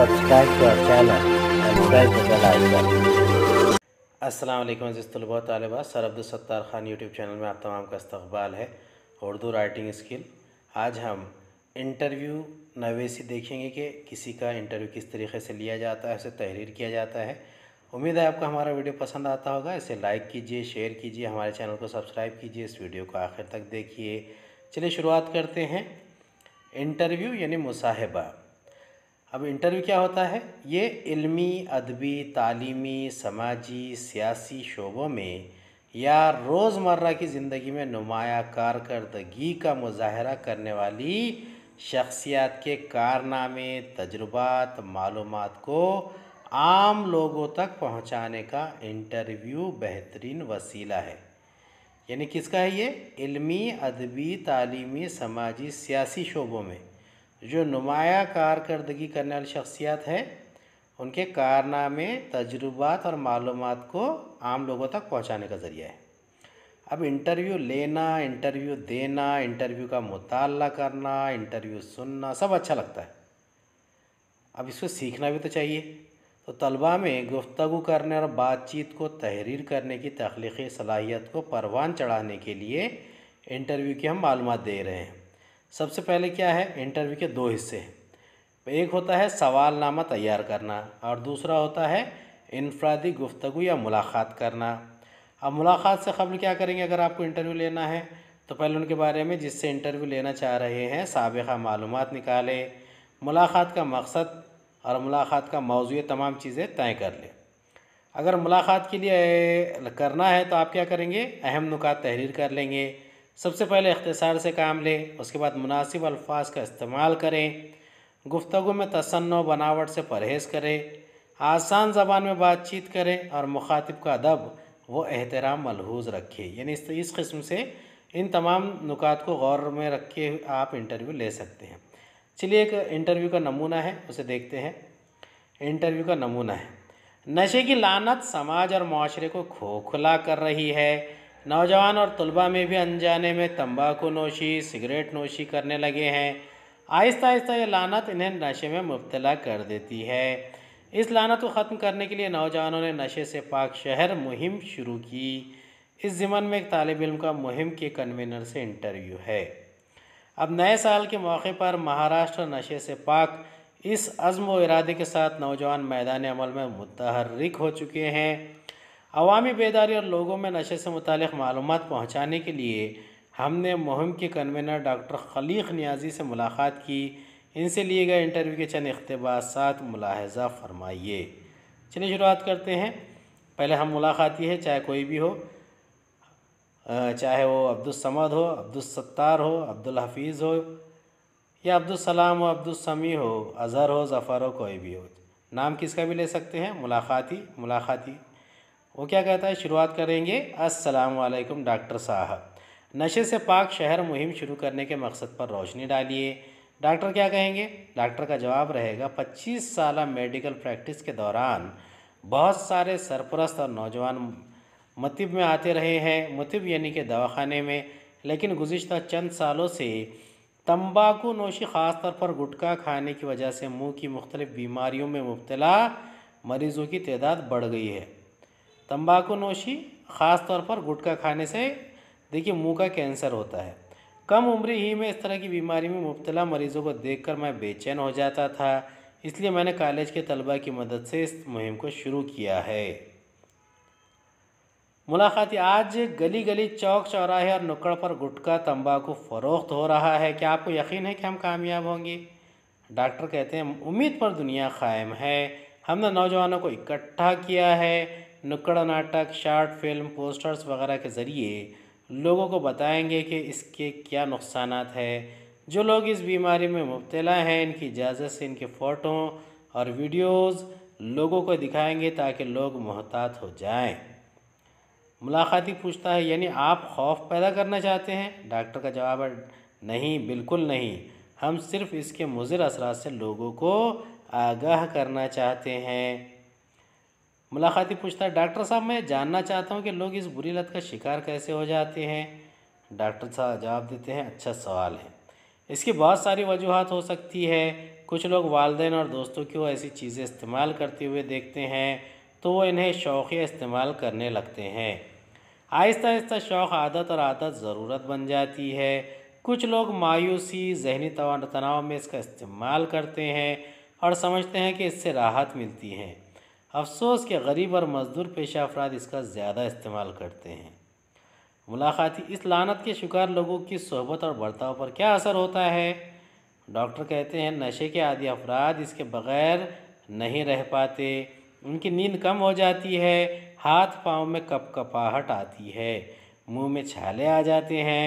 subscribe to our channel and press the bell icon. Aslam अज़ीज़ तलबा तलबा sir Abdulsattar Khan YouTube channel में आप तमाम का इस्तबाल है उर्दू राइटिंग स्किल आज हम इंटरव्यू नवेसी देखेंगे कि किसी का इंटरव्यू किस तरीके से लिया जाता है उसे तहरीर किया जाता है उम्मीद है आपका हमारा वीडियो पसंद आता होगा इसे लाइक कीजिए शेयर कीजिए हमारे चैनल को सब्सक्राइब कीजिए इस वीडियो को आखिर तक देखिए चलिए शुरुआत करते हैं इंटरव्यू यानी मुसाहिबा अब इंटरव्यू क्या होता है ये इल्मी अदबी तालीमी समाजी सियासी शोबों में या रोज़मर्रा की ज़िंदगी में नुमाया कारकर्दगी का मुजाहरा करने वाली शख्सियात के कारनामे तजुर्बात मालूम को आम लोगों तक पहुंचाने का इंटरव्यू बेहतरीन वसीला है यानी किसका है ये इल्मी अदबी तालीमी समाजी सियासी शोबों में जो नुमाया कारकर्दगी करने वाली शख्सियत है उनके कारनामे तजुर्बात और मालूम को आम लोगों तक पहुँचाने का ज़रिया है अब इंटरव्यू लेना इंटरव्यू देना इंटरव्यू का मुताल करना इंटरव्यू सुनना सब अच्छा लगता है अब इसको सीखना भी तो चाहिए तो तलबा में गुफ्तु करने और बातचीत को तहरीर करने की तख्लीकी सलाहियत को परवान चढ़ाने के लिए इंटरव्यू की हम मालूम दे रहे हैं सबसे पहले क्या है इंटरव्यू के दो हिस्से हैं एक होता है सवालनामा तैयार करना और दूसरा होता है इनफरादी गुफ्तु या मुलाकात करना अब मुलाकात से कबल क्या करेंगे अगर आपको इंटरव्यू लेना है तो पहले उनके बारे में जिससे इंटरव्यू लेना चाह रहे हैं सबका मालूम निकालें मुलाकात का मकसद और मुलाकात का मौजू तमाम चीज़ें तय कर लें अगर मुलाकात के लिए करना है तो आप क्या करेंगे अहम नुकात तहरीर कर लेंगे सबसे पहले अख्तसार से काम लें उसके बाद मुनासिब अल्फाज का इस्तेमाल करें गुफ्तु में तसन्न बनावट से परहेज़ करें आसान ज़बान में बातचीत करें और मुखातिब का अदब व एहतराम मलहूज रखें यानी इस इस किस्म से इन तमाम नुकात को गौर में रख के आप इंटरव्यू ले सकते हैं चलिए एक इंटरव्यू का नमूना है उसे देखते हैं इंटरव्यू का नमूना है नशे की लानत समाज और माशरे को खोखला कर रही है नौजवान और तलबा में भी अनजाने में तंबाकू नोशी सिगरेट नोशी करने लगे हैं आहिस्ता आहिस्ता ये लानत इन्हें नशे में मुबतला कर देती है इस लानत को ख़त्म करने के लिए नौजवानों ने नशे से पाक शहर मुहिम शुरू की इस ज़िमन में एक तालब इम का मुहिम के कन्वीनर से इंटरव्यू है अब नए साल के मौके पर महाराष्ट्र नशे से पाक इस अज़म व इरादे के साथ नौजवान मैदान अमल में मुतहरक हो चुके हैं अवामी बेदारी और लोगों में नशे से मुतल मालूम पहुँचाने के लिए हमने मुहिम के कन्वेनर डॉक्टर खलीक न्याजी से मुलाकात की इनसे लिए गए इंटरव्यू के चंद इकतबासात मुलाहजा फरमाइए चलिए शुरुआत करते हैं पहले हम मुलाकात ही है चाहे कोई भी हो चाहे वो अब्दुलसमद हो अब्दुलसत्तार हो अब्दुल हफीज़ हो या अब्दुलसलाम हो अब्दुलसमी हो अज़हर हो ज़फ़र हो कोई भी हो नाम किसका भी ले सकते हैं मुलाकाती मुलाकाती वो क्या कहता है शुरुआत करेंगे अस्सलाम वालेकुम डॉक्टर साहब नशे से पाक शहर मुहिम शुरू करने के मकसद पर रोशनी डालिए डॉक्टर क्या कहेंगे डॉक्टर का जवाब रहेगा 25 साल मेडिकल प्रैक्टिस के दौरान बहुत सारे सरपरस्त और नौजवान मतिब में आते रहे हैं मतिब यानी कि दवाखाने में लेकिन गुज्त चंद सालों से तम्बाकू नोशी ख़ासतौर पर गुटखा खाने की वजह से मुंह की मुख्तलिफ़ बीमारियों में मुबतला मरीज़ों की तादाद बढ़ गई है तंबाकू नोशी ख़ास तौर पर गुटखा खाने से देखिए मुंह का कैंसर होता है कम उम्र ही में इस तरह की बीमारी में मुबतला मरीज़ों को देखकर मैं बेचैन हो जाता था इसलिए मैंने कॉलेज के तलबा की मदद से इस मुहिम को शुरू किया है मुलाकात आज गली गली चौक चौराहे और नुक्कड़ पर गुटखा तंबाकू फ़रोख्त हो रहा है क्या आपको यकीन है कि हम कामयाब होंगे डॉक्टर कहते हैं उम्मीद पर दुनिया कायम है हमने नौजवानों को इकट्ठा किया है नुक्कड़ नाटक शार्ट फिल्म पोस्टर्स वगैरह के ज़रिए लोगों को बताएंगे कि इसके क्या नुकसान है जो लोग इस बीमारी में मुबतला हैं इनकी इजाज़त से इनके फ़ोटो और वीडियोस लोगों को दिखाएंगे ताकि लोग मोहतात हो जाएं मुलाकाती पूछता है यानी आप खौफ पैदा करना चाहते हैं डॉक्टर का जवाब है नहीं बिल्कुल नहीं हम सिर्फ इसके मुजिर असरा से लोगों को आगाह करना चाहते हैं मुलाकाती पूछता है डॉक्टर साहब मैं जानना चाहता हूँ कि लोग इस बुरी लत का शिकार कैसे हो जाते हैं डॉक्टर साहब जवाब देते हैं अच्छा सवाल है इसकी बहुत सारी वजूहत हो सकती है कुछ लोग वालदेन और दोस्तों की वो ऐसी चीज़ें इस्तेमाल करते हुए देखते हैं तो वो इन्हें शौक़िया इस्तेमाल करने लगते हैं आहिस्ता आहिस्ता शौक़ आदत और आदत ज़रूरत बन जाती है कुछ लोग मायूसी जहनी तनाव में इसका इस्तेमाल करते हैं और समझते हैं कि इससे राहत मिलती है अफसोस के गरीब और मजदूर पेशा अफराद इसका ज़्यादा इस्तेमाल करते हैं मुलाकाती इस लानत के शिकार लोगों की सोहबत और बर्ताव पर क्या असर होता है डॉक्टर कहते हैं नशे के आदि अफराद इसके बग़ैर नहीं रह पाते उनकी नींद कम हो जाती है हाथ पाँव में कपकपाहट आती है मुंह में छाले आ जाते हैं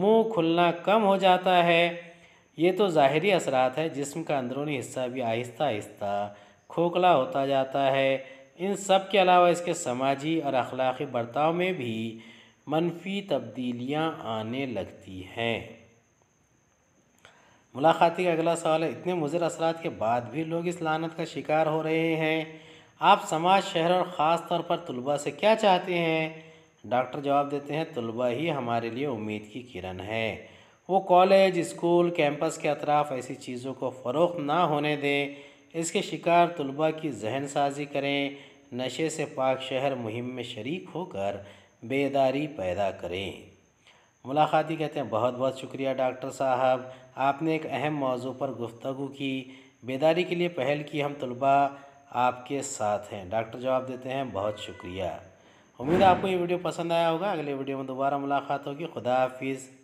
मुंह खुलना कम हो जाता है ये तो ज़ाहरी असरात है जिसम का अंदरूनी हिस्सा भी आहिस्ता आहिस्ता खोखला होता जाता है इन सब के अलावा इसके समाजी और अखलाक़ी बर्ताव में भी मनफी तब्दीलियाँ आने लगती हैं मुलाकाती का अगला सवाल है इतने मुजर असरा के बाद भी लोग इस लानत का शिकार हो रहे हैं आप समाज शहर और ख़ास तौर पर तलबा से क्या चाहते हैं डॉक्टर जवाब देते हैं तलबा ही हमारे लिए उम्मीद की किरण है वो कॉलेज स्कूल कैंपस के अतराफ़ ऐसी चीज़ों को फ़रोख ना होने दें इसके शिकार तलबा की जहन साजी करें नशे से पाक शहर मुहिम में शरीक होकर बेदारी पैदा करें मुलाकाती कहते हैं बहुत बहुत शुक्रिया डॉक्टर साहब आपने एक अहम मौजू पर गुफ्तु की बेदारी के लिए पहल की हम तलबा आपके साथ हैं डॉक्टर जवाब देते हैं बहुत शुक्रिया उम्मीद आपको ये वीडियो पसंद आया होगा अगले वीडियो में दोबारा मुलाकात होगी खुदा हाफिज़